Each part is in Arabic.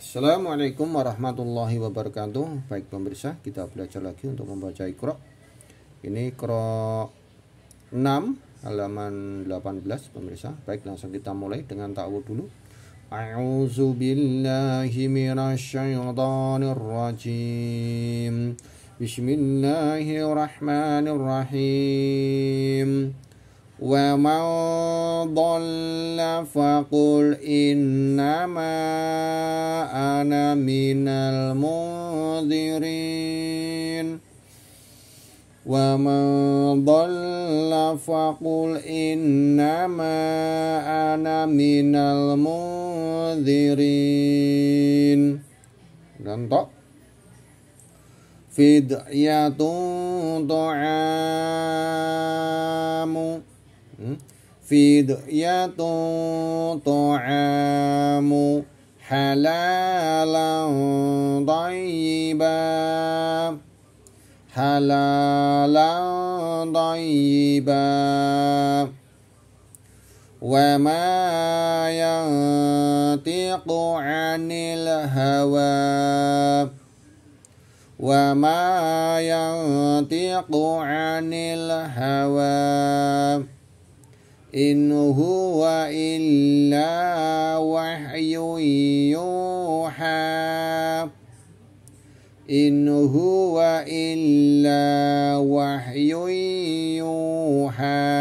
Assalamualaikum warahmatullahi wabarakatuh Baik pemirsa kita belajar lagi untuk membaca Iqra Ini Iqra 6 halaman 18 pemirsa Baik langsung kita mulai dengan ta'awud dulu A'udzu billahi rajim Bismillahirrahmanirrahim Wa man فقل إنما أنا من المنذرين ومن ضل فقل إنما أنا من المنذرين Contoh Fidyatun Tu'amu hmm? فدية طعام حلالا طيبا حلالا طيبا وما ينطق عن الهوى وما ينطق عن الهوى إن هو إلا وحي يوحى إن هو إلا وحي يوحى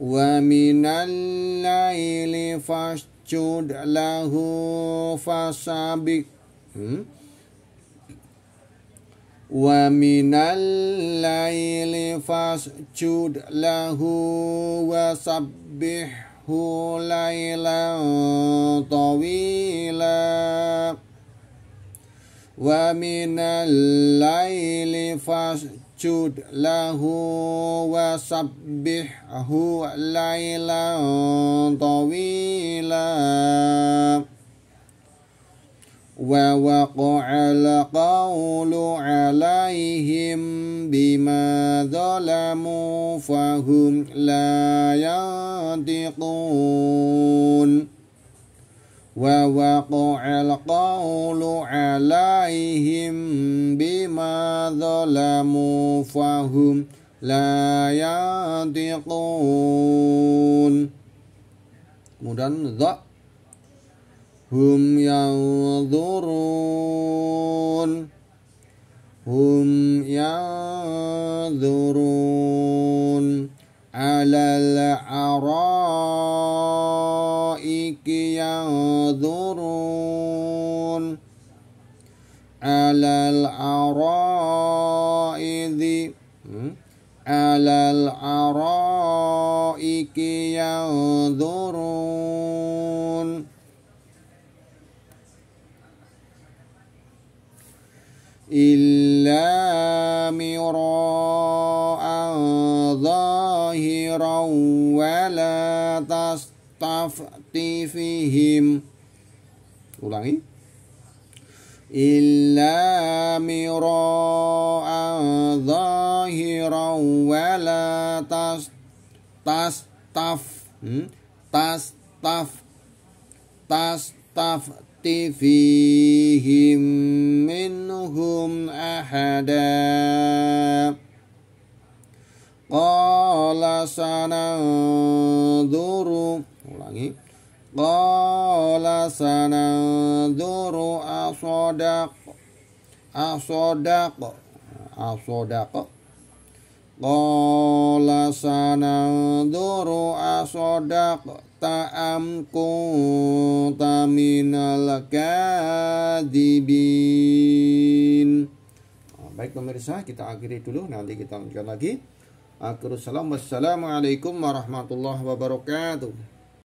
ومن الليل فاشت sujud lahu fasabik hmm? wa minal laili fasjud lahu wasabbihhu lailan tawila wa minal laili fasjud lahu wa فسبحه ليلا طويلا ووقع القول عليهم بما ظلموا فهم لا ينطقون ووقع القول عليهم بما ظلموا فهم لا ينطقون مدن ذَا هم ينظرون هم ينظرون على الأرائك ينظرون على الأرائك على العرائك ينظرون إلا مراء ظاهرا ولا تستفت فيهم ulangi إلا مراء taf ولا تس تستف تستف تستفت فيهم منهم أحدا Qala sananduru Ulangi Qala sananduru asodak Asodak أصدق قال سننظر أصدقت أم كنت minal kadibin ah, Baik pemirsa, kita akhiri dulu. Nanti kita lanjutkan lagi. Akhirussalam. Wassalamualaikum warahmatullahi wabarakatuh.